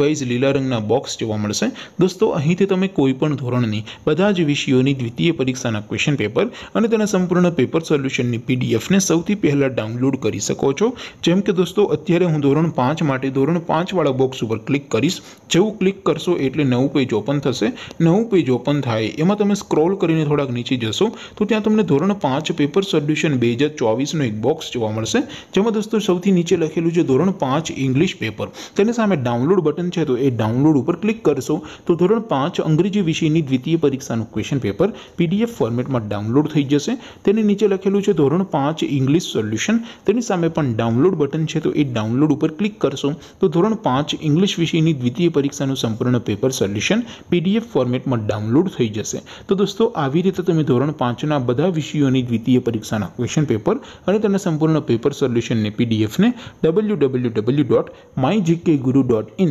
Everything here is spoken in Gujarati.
ભાઈ ઇસ લીલા રંગના બોક્સ જોવા મળશે દોસ્તો અહીંથી તમે કોઈ પણ ધોરણની બધા જ વિષયોની દ્વિતીય પરીક્ષાના ક્વેશ્ચન પેપર અને તેના સંપૂર્ણ પેપર સોલ્યુશનની પીડીએફ ને સૌથી પહેલા ડાઉનલોડ કરી શકો છો જેમ કે દોસ્તો અત્યારે હું ધોરણ 5 માટે ધોરણ 5 વાળો બોક્સ ઉપર ક્લિક કરીશ જેવું ક્લિક કરશો એટલે નવું પેજ ઓપન થશે નવું પેજ ઓપન થાય એમાં તમે સ્ક્રોલ કરીને થોડક નીચે જશો તો ત્યાં તમને ધોરણ 5 પેપર સોલ્યુશન 2024 નો એક બોક્સ જોવા મળશે જેમ કે દોસ્તો સૌથી નીચે લખેલું છે ધોરણ 5 ઇંગ્લિશ પેપર તેને સામે ડાઉનલોડ બટન તે તો એ ડાઉનલોડ ઉપર ક્લિક કરશો તો ધોરણ 5 અંગ્રેજી વિષયની દ્વિતીય પરીક્ષાનું ક્વેશ્ચન પેપર PDF ફોર્મેટમાં ડાઉનલોડ થઈ જશે તેની નીચે લખેલું છે ધોરણ 5 ઇંગ્લિશ સોલ્યુશન તેની સામે પણ ડાઉનલોડ બટન છે તો એ ડાઉનલોડ ઉપર ક્લિક કરશો તો ધોરણ 5 ઇંગ્લિશ વિષયની દ્વિતીય પરીક્ષાનું સંપૂર્ણ પેપર સોલ્યુશન PDF ફોર્મેટમાં ડાઉનલોડ થઈ જશે તો દોસ્તો આવી રીતે તમે ધોરણ 5 ના બધા વિષયોની દ્વિતીય પરીક્ષાના ક્વેશ્ચન પેપર અને તેના સંપૂર્ણ પેપર સોલ્યુશન ને PDF ને www.mygkguru.in